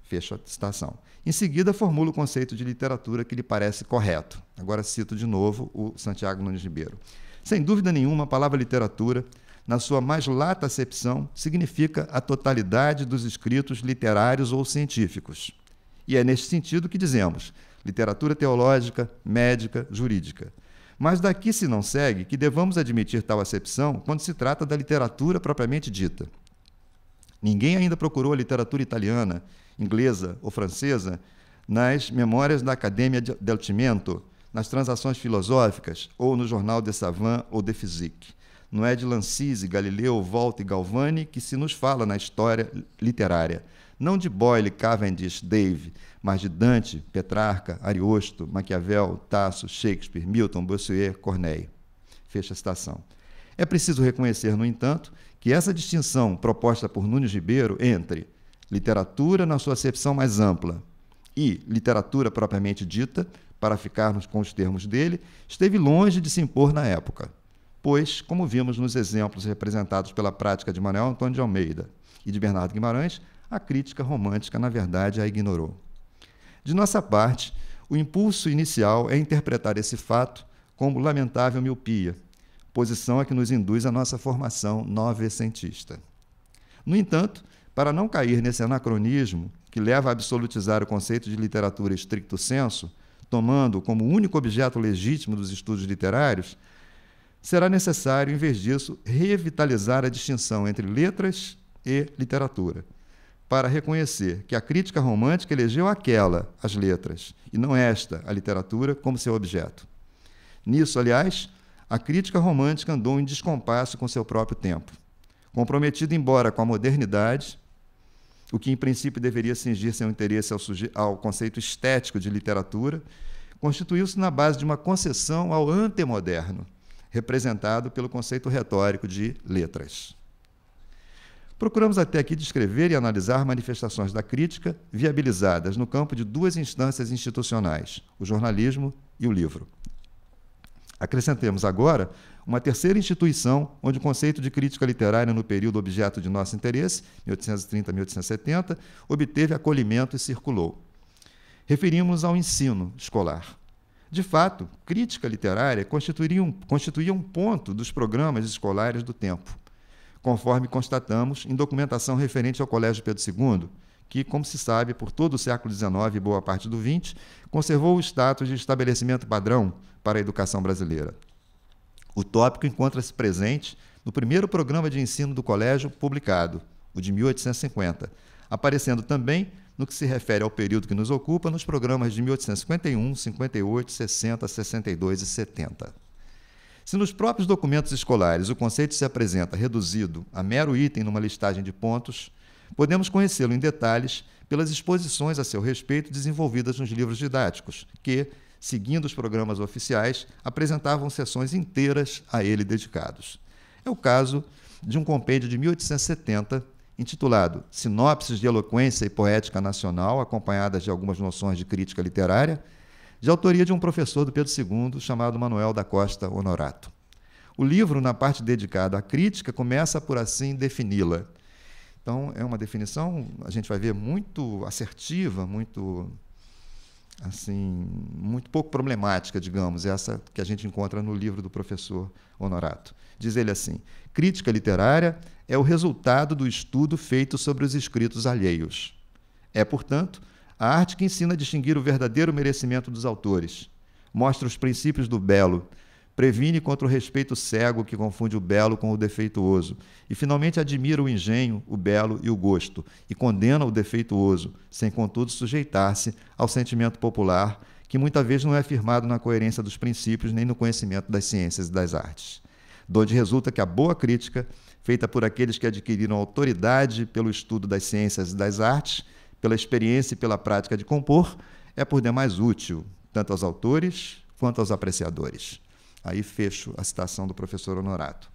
Fecha a citação. Em seguida, formula o conceito de literatura que lhe parece correto. Agora cito de novo o Santiago Nunes Ribeiro. Sem dúvida nenhuma, a palavra literatura, na sua mais lata acepção, significa a totalidade dos escritos literários ou científicos. E é neste sentido que dizemos literatura teológica, médica, jurídica. Mas daqui se não segue que devamos admitir tal acepção quando se trata da literatura propriamente dita. Ninguém ainda procurou a literatura italiana, inglesa ou francesa nas Memórias da Academia de Altimento, nas Transações Filosóficas ou no Jornal de Savant ou de Physique. Não é de Lancise, Galileu, Volta e Galvani que se nos fala na história literária. Não de Boyle, Cavendish, Dave, mas de Dante, Petrarca, Ariosto, Maquiavel, Tasso, Shakespeare, Milton, Bossuet, Corneille. Fecha a citação. É preciso reconhecer, no entanto, que essa distinção proposta por Nunes Ribeiro entre literatura na sua acepção mais ampla e literatura propriamente dita para ficarmos com os termos dele, esteve longe de se impor na época, pois, como vimos nos exemplos representados pela prática de Manuel Antônio de Almeida e de Bernardo Guimarães, a crítica romântica, na verdade, a ignorou. De nossa parte, o impulso inicial é interpretar esse fato como lamentável miopia, posição a que nos induz a nossa formação novecentista. No entanto, para não cair nesse anacronismo que leva a absolutizar o conceito de literatura estricto senso, tomando como único objeto legítimo dos estudos literários, será necessário, em vez disso, revitalizar a distinção entre letras e literatura, para reconhecer que a crítica romântica elegeu aquela, as letras, e não esta, a literatura, como seu objeto. Nisso, aliás, a crítica romântica andou em descompasso com seu próprio tempo. Comprometida, embora com a modernidade, o que em princípio deveria cingir seu interesse ao, ao conceito estético de literatura, constituiu-se na base de uma concessão ao antemoderno, representado pelo conceito retórico de letras. Procuramos até aqui descrever e analisar manifestações da crítica viabilizadas no campo de duas instâncias institucionais, o jornalismo e o livro. Acrescentemos agora uma terceira instituição onde o conceito de crítica literária no período objeto de nosso interesse, 1830-1870, obteve acolhimento e circulou. Referimos ao ensino escolar. De fato, crítica literária constituía um, constituía um ponto dos programas escolares do tempo, conforme constatamos em documentação referente ao Colégio Pedro II, que, como se sabe, por todo o século XIX e boa parte do XX, conservou o status de estabelecimento padrão para a educação brasileira. O tópico encontra-se presente no primeiro programa de ensino do colégio publicado, o de 1850, aparecendo também no que se refere ao período que nos ocupa nos programas de 1851, 58, 60, 62 e 70. Se nos próprios documentos escolares o conceito se apresenta reduzido a mero item numa listagem de pontos, podemos conhecê-lo em detalhes pelas exposições a seu respeito desenvolvidas nos livros didáticos, que, seguindo os programas oficiais, apresentavam sessões inteiras a ele dedicados. É o caso de um compêndio de 1870 intitulado Sinopses de Eloquência e Poética Nacional, acompanhadas de algumas noções de crítica literária, de autoria de um professor do Pedro II chamado Manuel da Costa Honorato. O livro, na parte dedicada à crítica, começa por assim defini-la. Então, é uma definição, a gente vai ver, muito assertiva, muito assim muito pouco problemática, digamos, essa que a gente encontra no livro do professor Honorato. Diz ele assim: crítica literária é o resultado do estudo feito sobre os escritos alheios. É, portanto, a arte que ensina a distinguir o verdadeiro merecimento dos autores, mostra os princípios do belo Previne contra o respeito cego que confunde o belo com o defeituoso. E finalmente admira o engenho, o belo e o gosto, e condena o defeituoso, sem contudo sujeitar-se ao sentimento popular, que muitas vezes não é firmado na coerência dos princípios nem no conhecimento das ciências e das artes. Donde resulta que a boa crítica, feita por aqueles que adquiriram autoridade pelo estudo das ciências e das artes, pela experiência e pela prática de compor, é por demais útil, tanto aos autores quanto aos apreciadores. Aí fecho a citação do professor Honorato.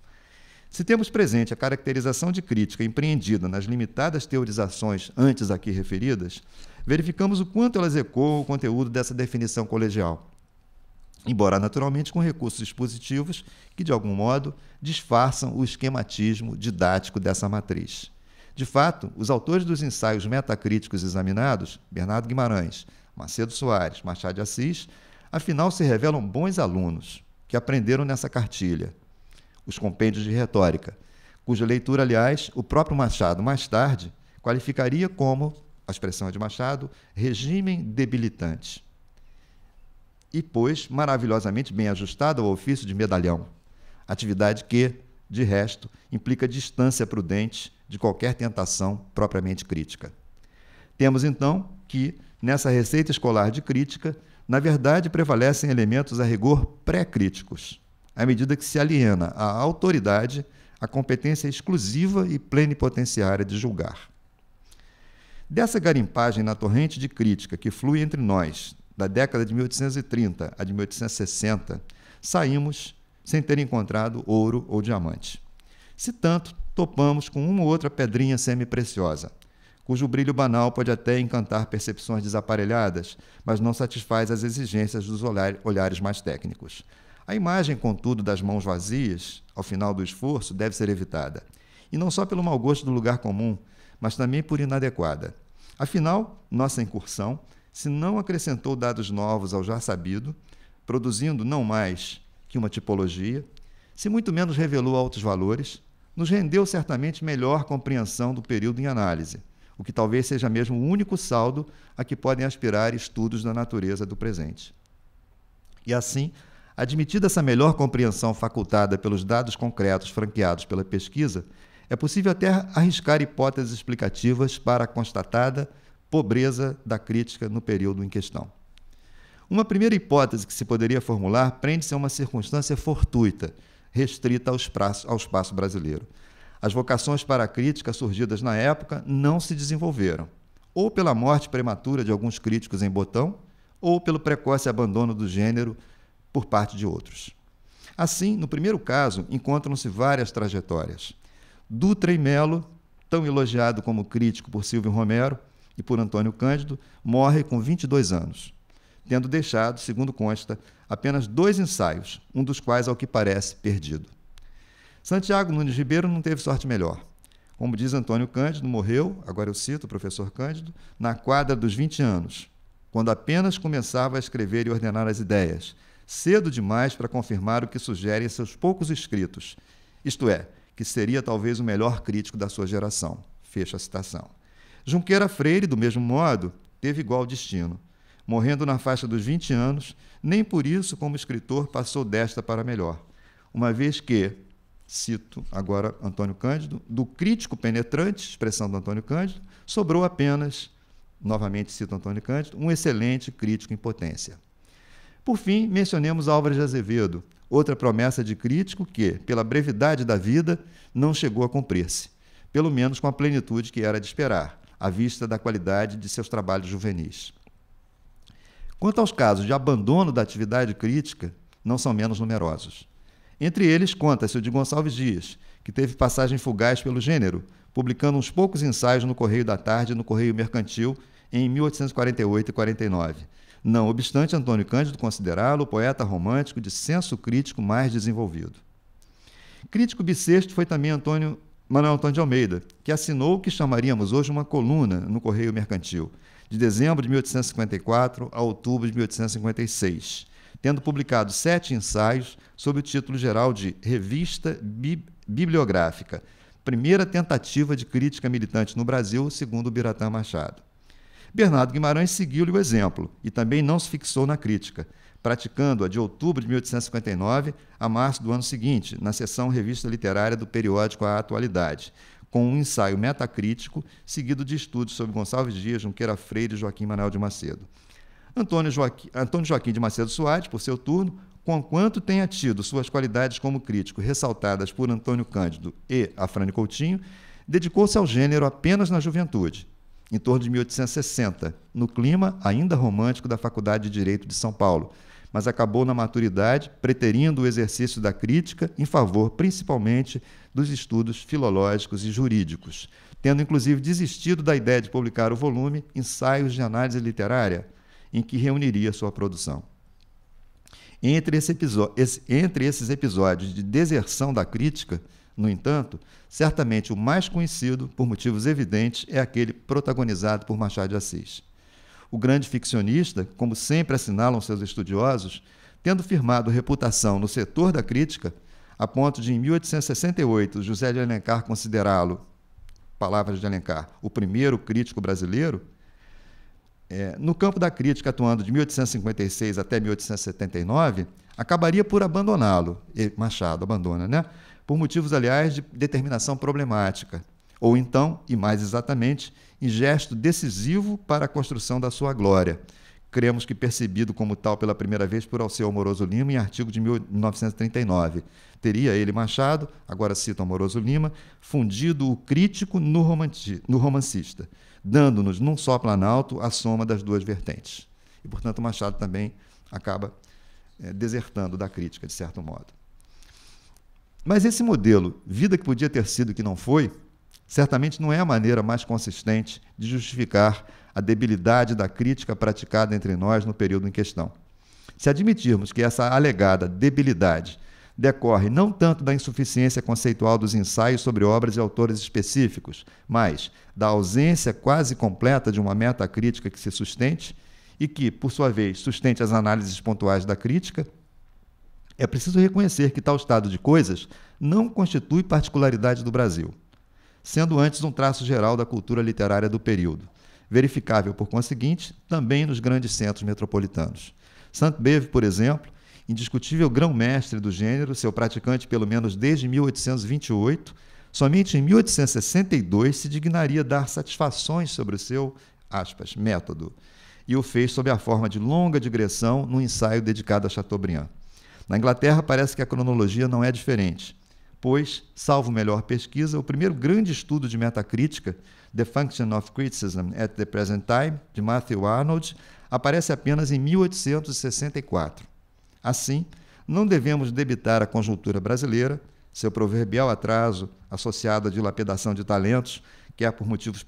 Se temos presente a caracterização de crítica empreendida nas limitadas teorizações antes aqui referidas, verificamos o quanto elas ecoam o conteúdo dessa definição colegial. Embora naturalmente com recursos expositivos que, de algum modo, disfarçam o esquematismo didático dessa matriz. De fato, os autores dos ensaios metacríticos examinados, Bernardo Guimarães, Macedo Soares, Machado de Assis, afinal se revelam bons alunos, que aprenderam nessa cartilha, os Compêndios de Retórica, cuja leitura, aliás, o próprio Machado, mais tarde, qualificaria como, a expressão é de Machado, regime debilitante. E, pois, maravilhosamente bem ajustado ao ofício de medalhão, atividade que, de resto, implica distância prudente de qualquer tentação propriamente crítica. Temos, então, que, nessa receita escolar de crítica, na verdade prevalecem elementos a rigor pré-críticos, à medida que se aliena à autoridade a competência exclusiva e plenipotenciária de julgar. Dessa garimpagem na torrente de crítica que flui entre nós, da década de 1830 a de 1860, saímos sem ter encontrado ouro ou diamante. Se tanto, topamos com uma ou outra pedrinha semi-preciosa, cujo brilho banal pode até encantar percepções desaparelhadas, mas não satisfaz as exigências dos olhares mais técnicos. A imagem, contudo, das mãos vazias, ao final do esforço, deve ser evitada. E não só pelo mau gosto do lugar comum, mas também por inadequada. Afinal, nossa incursão, se não acrescentou dados novos ao já sabido, produzindo não mais que uma tipologia, se muito menos revelou altos valores, nos rendeu certamente melhor compreensão do período em análise o que talvez seja mesmo o único saldo a que podem aspirar estudos da natureza do presente. E assim, admitida essa melhor compreensão facultada pelos dados concretos franqueados pela pesquisa, é possível até arriscar hipóteses explicativas para a constatada pobreza da crítica no período em questão. Uma primeira hipótese que se poderia formular prende-se a uma circunstância fortuita, restrita ao espaço, ao espaço brasileiro. As vocações para a crítica surgidas na época não se desenvolveram, ou pela morte prematura de alguns críticos em Botão, ou pelo precoce abandono do gênero por parte de outros. Assim, no primeiro caso, encontram-se várias trajetórias. Dutra e Melo, tão elogiado como crítico por Silvio Romero e por Antônio Cândido, morre com 22 anos, tendo deixado, segundo consta, apenas dois ensaios, um dos quais, ao que parece, perdido. Santiago Nunes Ribeiro não teve sorte melhor. Como diz Antônio Cândido, morreu, agora eu cito o professor Cândido, na quadra dos 20 anos, quando apenas começava a escrever e ordenar as ideias, cedo demais para confirmar o que sugerem seus poucos escritos, isto é, que seria talvez o melhor crítico da sua geração. Fecha a citação. Junqueira Freire, do mesmo modo, teve igual destino. Morrendo na faixa dos 20 anos, nem por isso, como escritor, passou desta para melhor, uma vez que, cito agora Antônio Cândido, do crítico penetrante, expressão do Antônio Cândido, sobrou apenas, novamente cito Antônio Cândido, um excelente crítico em potência. Por fim, mencionemos Álvares de Azevedo, outra promessa de crítico que, pela brevidade da vida, não chegou a cumprir-se, pelo menos com a plenitude que era de esperar, à vista da qualidade de seus trabalhos juvenis. Quanto aos casos de abandono da atividade crítica, não são menos numerosos. Entre eles, conta-se o de Gonçalves Dias, que teve passagem fugaz pelo gênero, publicando uns poucos ensaios no Correio da Tarde e no Correio Mercantil em 1848 e 49. Não obstante Antônio Cândido considerá-lo poeta romântico de senso crítico mais desenvolvido. Crítico bissexto foi também Antônio Manuel Antônio de Almeida, que assinou o que chamaríamos hoje uma coluna no Correio Mercantil, de dezembro de 1854 a outubro de 1856 tendo publicado sete ensaios sob o título geral de Revista Bi Bibliográfica, primeira tentativa de crítica militante no Brasil, segundo o Biratã Machado. Bernardo Guimarães seguiu-lhe o exemplo e também não se fixou na crítica, praticando-a de outubro de 1859 a março do ano seguinte, na seção Revista Literária do periódico A Atualidade, com um ensaio metacrítico, seguido de estudos sobre Gonçalves Dias, Junqueira Freire e Joaquim Manuel de Macedo. Antônio Joaquim, Antônio Joaquim de Macedo Soares, por seu turno, conquanto tenha tido suas qualidades como crítico ressaltadas por Antônio Cândido e Afrânio Coutinho, dedicou-se ao gênero apenas na juventude, em torno de 1860, no clima ainda romântico da Faculdade de Direito de São Paulo, mas acabou na maturidade, preterindo o exercício da crítica em favor principalmente dos estudos filológicos e jurídicos, tendo inclusive desistido da ideia de publicar o volume Ensaios de Análise Literária, em que reuniria sua produção. Entre, esse esse, entre esses episódios de deserção da crítica, no entanto, certamente o mais conhecido, por motivos evidentes, é aquele protagonizado por Machado de Assis. O grande ficcionista, como sempre assinalam seus estudiosos, tendo firmado reputação no setor da crítica, a ponto de, em 1868, José de Alencar considerá-lo, palavras de Alencar, o primeiro crítico brasileiro, é, no campo da crítica, atuando de 1856 até 1879, acabaria por abandoná-lo. Machado abandona, né? Por motivos, aliás, de determinação problemática. Ou então, e mais exatamente, em gesto decisivo para a construção da sua glória. Cremos que percebido como tal pela primeira vez por Alceu Amoroso Lima em artigo de 1939. Teria ele, Machado, agora cito Amoroso Lima, fundido o crítico no, romanti no romancista dando-nos num só planalto a soma das duas vertentes. E, portanto, Machado também acaba é, desertando da crítica, de certo modo. Mas esse modelo, vida que podia ter sido e que não foi, certamente não é a maneira mais consistente de justificar a debilidade da crítica praticada entre nós no período em questão. Se admitirmos que essa alegada debilidade decorre não tanto da insuficiência conceitual dos ensaios sobre obras e autores específicos, mas da ausência quase completa de uma meta crítica que se sustente e que, por sua vez, sustente as análises pontuais da crítica, é preciso reconhecer que tal estado de coisas não constitui particularidade do Brasil, sendo antes um traço geral da cultura literária do período, verificável, por conseguinte, também nos grandes centros metropolitanos. Sant Beve, por exemplo, indiscutível grão-mestre do gênero, seu praticante pelo menos desde 1828, somente em 1862 se dignaria dar satisfações sobre o seu, aspas, método, e o fez sob a forma de longa digressão num ensaio dedicado a Chateaubriand. Na Inglaterra parece que a cronologia não é diferente, pois, salvo melhor pesquisa, o primeiro grande estudo de metacrítica, The Function of Criticism at the Present Time, de Matthew Arnold, aparece apenas em 1864. Assim, não devemos debitar à conjuntura brasileira seu proverbial atraso associado à dilapidação de talentos, quer por motivos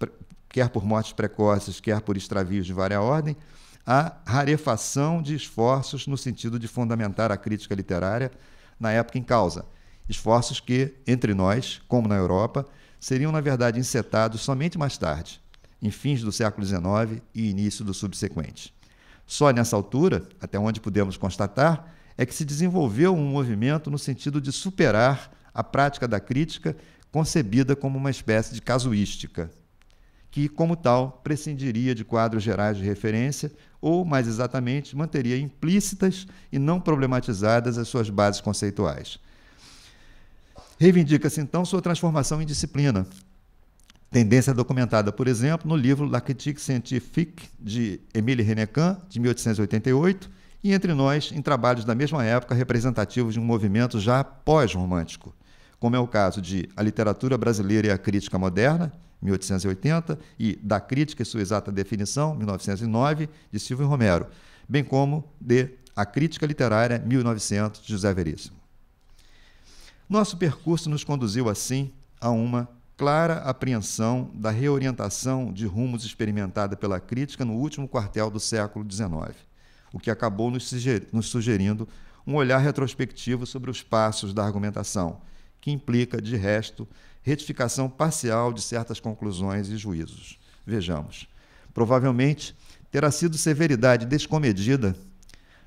quer por mortes precoces, quer por extravios de vária ordem, a rarefação de esforços no sentido de fundamentar a crítica literária na época em causa. Esforços que, entre nós, como na Europa, seriam, na verdade, encetados somente mais tarde, em fins do século XIX e início do subsequente. Só nessa altura, até onde pudemos constatar, é que se desenvolveu um movimento no sentido de superar a prática da crítica concebida como uma espécie de casuística, que, como tal, prescindiria de quadros gerais de referência ou, mais exatamente, manteria implícitas e não problematizadas as suas bases conceituais. Reivindica-se, então, sua transformação em disciplina, Tendência documentada, por exemplo, no livro La Critique Scientifique, de Émile Renécan de 1888, e Entre Nós, em trabalhos da mesma época representativos de um movimento já pós-romântico, como é o caso de A Literatura Brasileira e a Crítica Moderna, 1880, e Da Crítica e Sua Exata Definição, 1909, de Silvio Romero, bem como de A Crítica Literária, 1900, de José Veríssimo. Nosso percurso nos conduziu, assim, a uma clara apreensão da reorientação de rumos experimentada pela crítica no último quartel do século XIX, o que acabou nos sugerindo um olhar retrospectivo sobre os passos da argumentação, que implica, de resto, retificação parcial de certas conclusões e juízos. Vejamos. Provavelmente terá sido severidade descomedida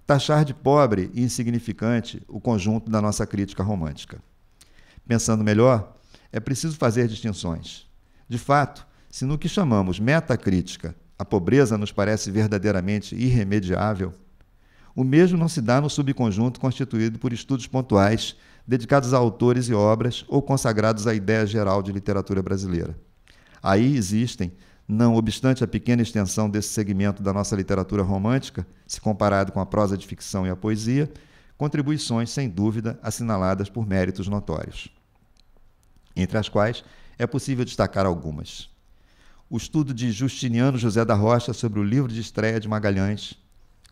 taxar de pobre e insignificante o conjunto da nossa crítica romântica. Pensando melhor, é preciso fazer distinções. De fato, se no que chamamos metacrítica a pobreza nos parece verdadeiramente irremediável, o mesmo não se dá no subconjunto constituído por estudos pontuais dedicados a autores e obras ou consagrados à ideia geral de literatura brasileira. Aí existem, não obstante a pequena extensão desse segmento da nossa literatura romântica, se comparado com a prosa de ficção e a poesia, contribuições sem dúvida assinaladas por méritos notórios entre as quais é possível destacar algumas. O estudo de Justiniano José da Rocha sobre o livro de estreia de Magalhães,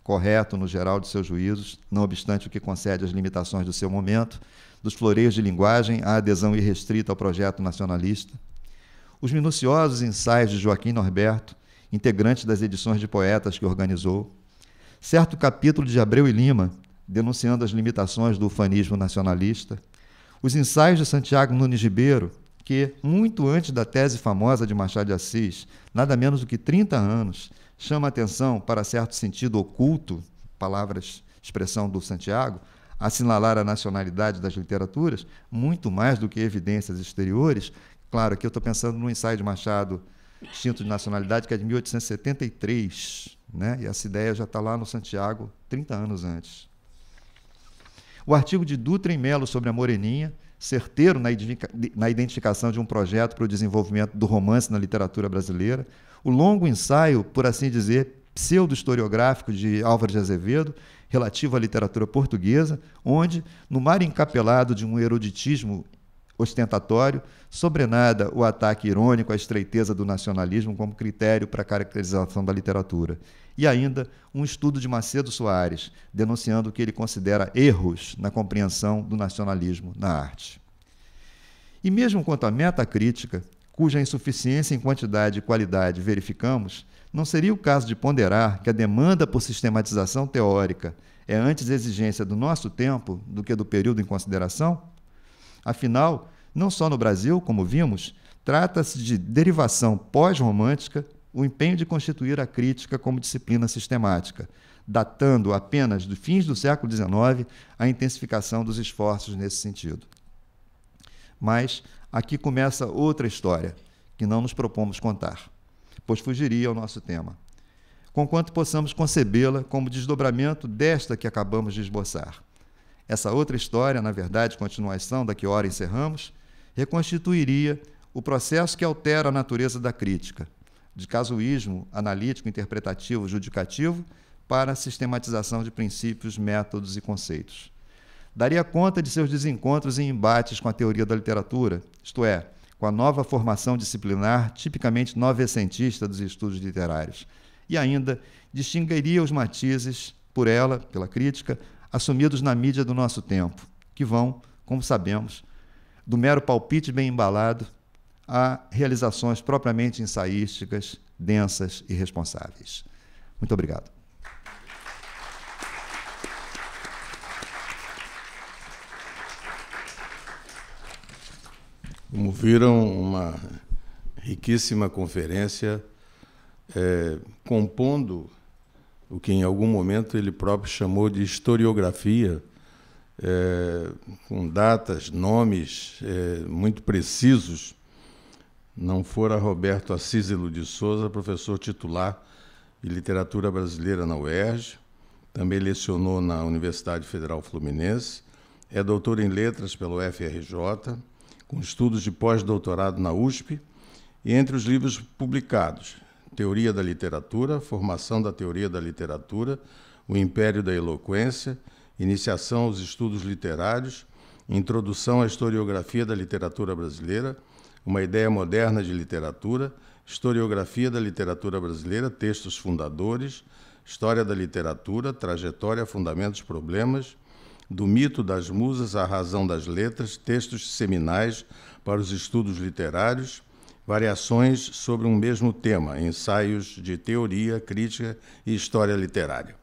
correto no geral de seus juízos, não obstante o que concede as limitações do seu momento, dos floreios de linguagem à adesão irrestrita ao projeto nacionalista. Os minuciosos ensaios de Joaquim Norberto, integrante das edições de poetas que organizou. Certo capítulo de Abreu e Lima, denunciando as limitações do ufanismo nacionalista os ensaios de Santiago Nunes Ribeiro, que, muito antes da tese famosa de Machado de Assis, nada menos do que 30 anos, chama atenção para certo sentido oculto, palavras, expressão do Santiago, assinalar a nacionalidade das literaturas, muito mais do que evidências exteriores. Claro, aqui eu estou pensando no ensaio de Machado, Instinto de Nacionalidade, que é de 1873, né? e essa ideia já está lá no Santiago 30 anos antes. O artigo de Dutra e Melo sobre a Moreninha, certeiro na identificação de um projeto para o desenvolvimento do romance na literatura brasileira, o longo ensaio, por assim dizer, pseudo-historiográfico de Álvares de Azevedo, relativo à literatura portuguesa, onde, no mar encapelado de um eruditismo ostentatório, sobrenada o ataque irônico à estreiteza do nacionalismo como critério para a caracterização da literatura e ainda um estudo de Macedo Soares, denunciando o que ele considera erros na compreensão do nacionalismo na arte. E mesmo quanto à metacrítica, cuja insuficiência em quantidade e qualidade verificamos, não seria o caso de ponderar que a demanda por sistematização teórica é antes exigência do nosso tempo do que do período em consideração? Afinal, não só no Brasil, como vimos, trata-se de derivação pós-romântica o empenho de constituir a crítica como disciplina sistemática, datando apenas dos fins do século XIX a intensificação dos esforços nesse sentido. Mas aqui começa outra história que não nos propomos contar, pois fugiria ao nosso tema, conquanto possamos concebê-la como desdobramento desta que acabamos de esboçar. Essa outra história, na verdade, continuação da que ora encerramos, reconstituiria o processo que altera a natureza da crítica, de casuísmo analítico, interpretativo, judicativo, para a sistematização de princípios, métodos e conceitos. Daria conta de seus desencontros e embates com a teoria da literatura, isto é, com a nova formação disciplinar tipicamente novecentista dos estudos literários, e ainda distinguiria os matizes por ela, pela crítica, assumidos na mídia do nosso tempo, que vão, como sabemos, do mero palpite bem embalado a realizações propriamente ensaísticas, densas e responsáveis. Muito obrigado. Como viram, uma riquíssima conferência, é, compondo o que em algum momento ele próprio chamou de historiografia, é, com datas, nomes é, muito precisos não fora Roberto Assis de Souza, professor titular de Literatura Brasileira na UERJ, também lecionou na Universidade Federal Fluminense, é doutor em Letras pelo FRJ, com estudos de pós-doutorado na USP, e entre os livros publicados, Teoria da Literatura, Formação da Teoria da Literatura, O Império da Eloquência, Iniciação aos Estudos Literários, Introdução à Historiografia da Literatura Brasileira, uma ideia moderna de literatura, historiografia da literatura brasileira, textos fundadores, história da literatura, trajetória, fundamentos, problemas, do mito das musas à razão das letras, textos seminais para os estudos literários, variações sobre um mesmo tema, ensaios de teoria, crítica e história literária.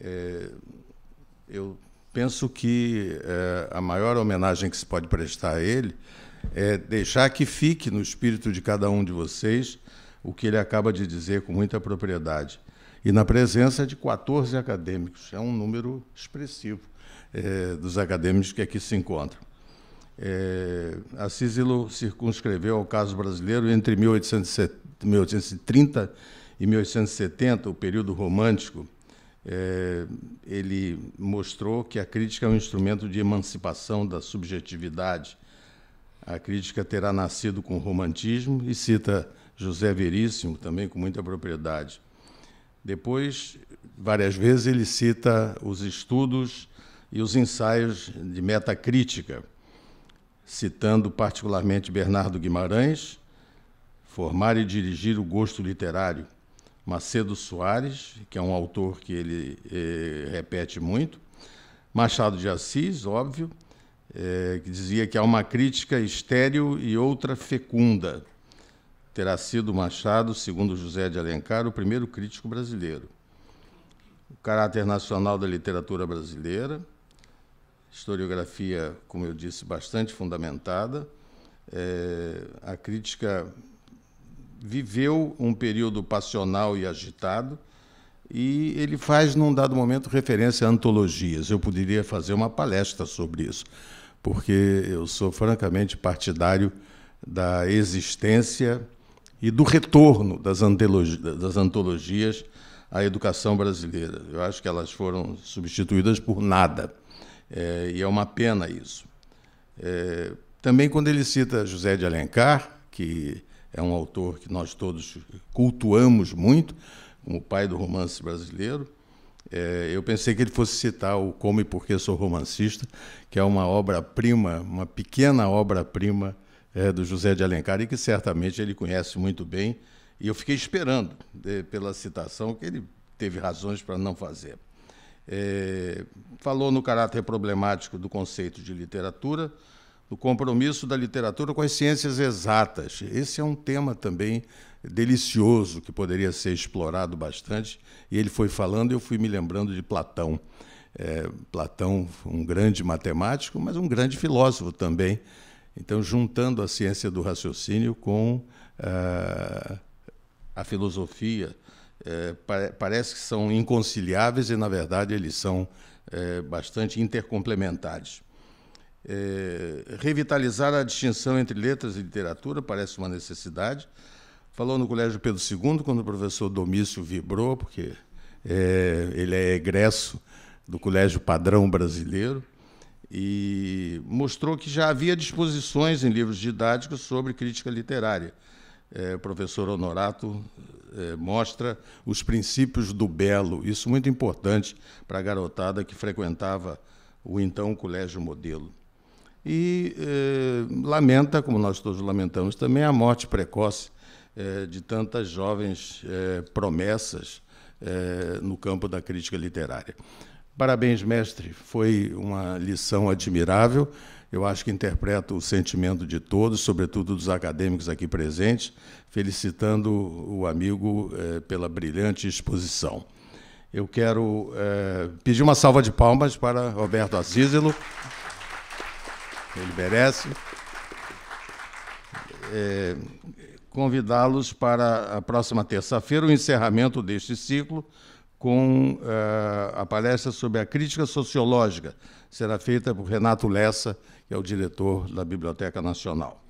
É, eu penso que é, a maior homenagem que se pode prestar a ele é deixar que fique no espírito de cada um de vocês o que ele acaba de dizer com muita propriedade. E na presença de 14 acadêmicos, é um número expressivo é, dos acadêmicos que aqui se encontram. É, a Císilo circunscreveu ao caso brasileiro entre 1830 e 1870, o período romântico, é, ele mostrou que a crítica é um instrumento de emancipação da subjetividade a crítica terá nascido com romantismo e cita José Veríssimo também com muita propriedade. Depois, várias vezes, ele cita os estudos e os ensaios de metacrítica, citando particularmente Bernardo Guimarães, Formar e Dirigir o Gosto Literário, Macedo Soares, que é um autor que ele eh, repete muito, Machado de Assis, óbvio, é, que dizia que há uma crítica estéril e outra fecunda. Terá sido Machado, segundo José de Alencar, o primeiro crítico brasileiro. O caráter nacional da literatura brasileira, historiografia, como eu disse, bastante fundamentada. É, a crítica viveu um período passional e agitado, e ele faz, num dado momento, referência a antologias. Eu poderia fazer uma palestra sobre isso porque eu sou francamente partidário da existência e do retorno das, antologias, das antologias à educação brasileira. Eu acho que elas foram substituídas por nada, é, e é uma pena isso. É, também, quando ele cita José de Alencar, que é um autor que nós todos cultuamos muito, como pai do romance brasileiro, é, eu pensei que ele fosse citar o Como e Porque Sou Romancista, que é uma obra-prima, uma pequena obra-prima é, do José de Alencar e que certamente ele conhece muito bem. E eu fiquei esperando é, pela citação, que ele teve razões para não fazer. É, falou no caráter problemático do conceito de literatura, do compromisso da literatura com as ciências exatas. Esse é um tema também delicioso que poderia ser explorado bastante. E ele foi falando e eu fui me lembrando de Platão. É, Platão, um grande matemático, mas um grande filósofo também. Então, juntando a ciência do raciocínio com uh, a filosofia, é, parece que são inconciliáveis e, na verdade, eles são é, bastante intercomplementares. É, revitalizar a distinção entre letras e literatura parece uma necessidade. Falou no Colégio Pedro II, quando o professor Domício vibrou, porque é, ele é egresso do Colégio Padrão Brasileiro, e mostrou que já havia disposições em livros didáticos sobre crítica literária. É, o professor Honorato é, mostra os princípios do belo, isso muito importante para a garotada que frequentava o então Colégio Modelo e eh, lamenta, como nós todos lamentamos também, a morte precoce eh, de tantas jovens eh, promessas eh, no campo da crítica literária. Parabéns, mestre, foi uma lição admirável. Eu acho que interpreta o sentimento de todos, sobretudo dos acadêmicos aqui presentes, felicitando o amigo eh, pela brilhante exposição. Eu quero eh, pedir uma salva de palmas para Roberto Azizelo ele merece, é, convidá-los para a próxima terça-feira, o encerramento deste ciclo, com uh, a palestra sobre a crítica sociológica. Será feita por Renato Lessa, que é o diretor da Biblioteca Nacional.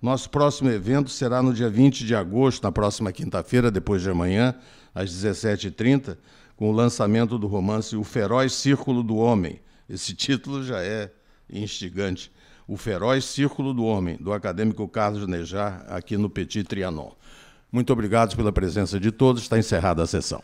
Nosso próximo evento será no dia 20 de agosto, na próxima quinta-feira, depois de amanhã, às 17h30, com o lançamento do romance O Feroz Círculo do Homem. Esse [LAUGHS] título já é instigante. O Feroz Círculo do Homem, do acadêmico Carlos Nejar, aqui no Petit Trianon. Muito obrigado pela presença de todos. Está encerrada a sessão.